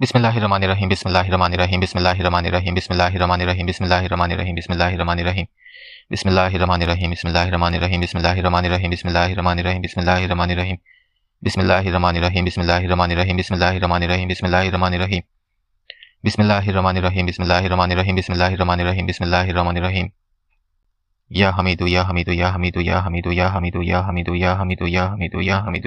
بسم الله الرحمن الرحيم بسم الله الرحمن الرحيم بسم الله الرحمن الرحيم بسم الله الرحمن الرحيم بسم الله الرحمن الرحيم بسم الله الرحمن الرحيم بسم الله الرحمن الرحيم بسم الله الرحمن الرحيم بسم الله الرحمن الرحيم بسم الله الرحمن الرحيم بسم الله الرحمن الرحيم بسم الله الرحمن الرحيم بسم الله الرحمن الرحيم بسم الله الرحمن الرحيم بسم الله الرحمن الرحيم بسم الله الرحمن الرحيم بسم الله الرحمن الرحيم بسم الله الرحمن الرحيم بسم الله الرحمن الرحيم يا حميد يا حميد يا حميد يا حميد يا حميد يا حميد يا حميد يا حميد يا حميد يا حميد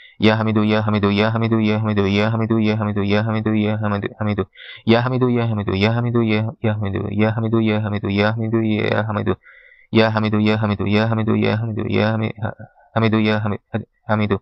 Ya Hamidu ya Hamidu ya Hamidu ya Hamidu ya Hamidu ya Hamidu ya Hamidu ya Hamidu Hamidu ya Hamidu ya Hamidu ya Hamidu ya ya Hamidu ya Hamidu ya Hamidu ya Hamidu ya Hamidu ya Hamidu ya Hamidu ya Hamidu ya Hamidu ya Hamidu ya Hamidu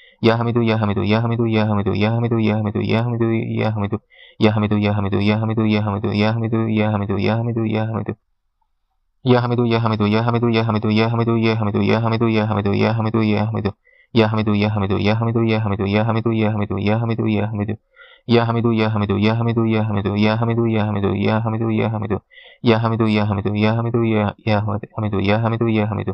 Ya Hamidu ya Hamidu ya Hamidu ya Hamidu ya Hamidu ya Hamidu ya Hamidu ya Hamidu ya Hamidu ya Hamidu ya Hamidu ya Hamidu ya Hamidu ya Hamidu ya Hamidu ya Hamidu Ya Hamidu ya Hamidu ya Hamidu ya Hamidu ya Hamidu ya Hamidu ya Hamidu ya Hamidu ya Hamidu ya Hamidu Ya Hamidu ya Hamidu ya Hamidu ya Hamidu ya Hamidu ya Hamidu ya Hamidu ya Hamidu Ya Hamidu ya Hamidu ya Hamidu ya Hamidu ya Hamidu ya Hamidu ya Hamidu ya Hamidu Ya Hamidu ya Hamidu ya Hamidu ya Ya Hamidu ya Hamidu ya Hamidu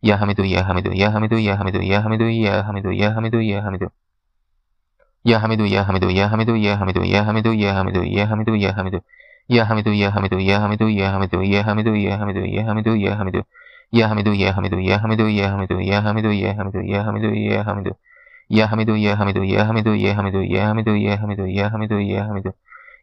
やはめど、やはめど、やはめど、やはめど、やはめど、やはめど、やはめど、やはめど。やはめど、やはめど、やはめど、やはめど、やはめど、やはめど、やはめど、やはめど。やはめど、やはめど、やはめど、やはめど、やはめど、やはめど、やはめど、やはめど。やはめど、やはめど、やはめど、やはめど、やはめど、やはめど、やはめど、やはめど。やはめど、やはめど、やはめど、やはめど、やはめど、やはめど、やはめど、やはめど。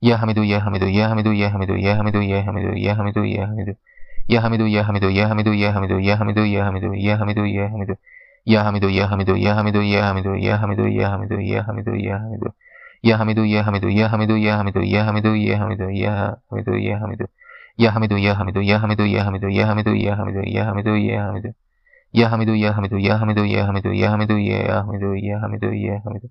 Ya Hamidu ya Hamidu ya Hamidu ya Hamidu ya Hamidu ya Hamidu ya Hamidu ya Hamidu Ya Hamidu ya Hamidu ya Hamidu ya Hamidu ya Hamidu ya Hamidu ya Hamidu ya Hamidu Ya Hamidu ya Hamidu ya Hamidu ya Hamidu ya Hamidu ya Hamidu ya Hamidu ya Hamidu Ya Hamidu ya Hamidu ya Hamidu ya Hamidu ya Hamidu ya Hamidu ya Hamidu ya Hamidu Ya Hamidu ya Hamidu ya Hamidu ya Hamidu ya Hamidu ya Hamidu ya Hamidu ya Hamidu Ya Hamidu ya Hamidu ya Hamidu ya Hamidu ya Hamidu ya Hamidu ya Hamidu ya Hamidu ya Hamidu Hamidu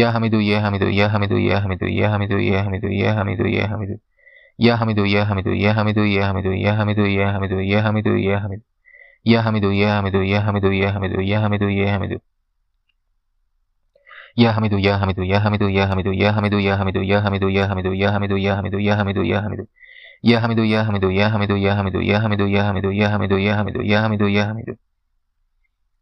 یا حمیدو یا حمیدو یه حمیدو یا حمیدو یه حمیدو یه حمیدو یا حمیدو یه حمیدو یه حمیدو یا حمیدو یه حمیدو یه حمیدو یا حمیدو یه حمیدو یه حمیدو یا حمیدو یه حمیدو یه حمیدو یا حمیدو یه حمیدو یه حمیدو یا حمیدو یا حمید یا حمید یا حمید یا حمید یا حمید یا حمید یا حمید یا حمید یا حمید یا حمید یا حمید یا حمید یا حمید یا حمید یا حمید یا حمید یا حمید یا حمید یا حمید یا حمید یا حمید یا حمید یا حمید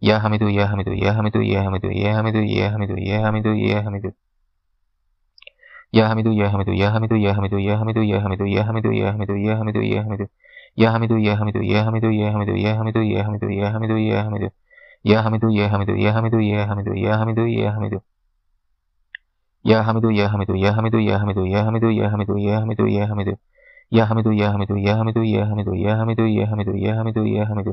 Ya Hamidu, Ya Hamidu, Ya Hamidu, Ya Hamidu, Ya Hamidu, Ya Hamidu, Ya Hamidu, Ya Hamidu. Ya Hamidu, Ya Hamidu, Ya Hamidu, Ya Hamidu, Ya Hamidu, Ya Hamidu, Ya Hamidu, Ya Hamidu, Ya Hamidu, Ya Hamidu. Ya Hamidu, Ya Hamidu, Ya Hamidu, Ya Hamidu, Ya Hamidu, Ya Hamidu, Ya Hamidu, Ya Hamidu. Ya Hamidu, Ya Hamidu, Ya Hamidu, Ya Hamidu, Ya Hamidu, Ya Hamidu. Ya Hamidu, Ya Hamidu, Ya Hamidu, Ya Hamidu, Ya Hamidu, Ya Hamidu, Ya Hamidu, Ya Hamidu. Ya Hamidu, Ya Hamidu, Ya Hamidu, Ya Hamidu, Ya Hamidu, Ya Hamidu, Ya Hamidu, Ya Hamidu.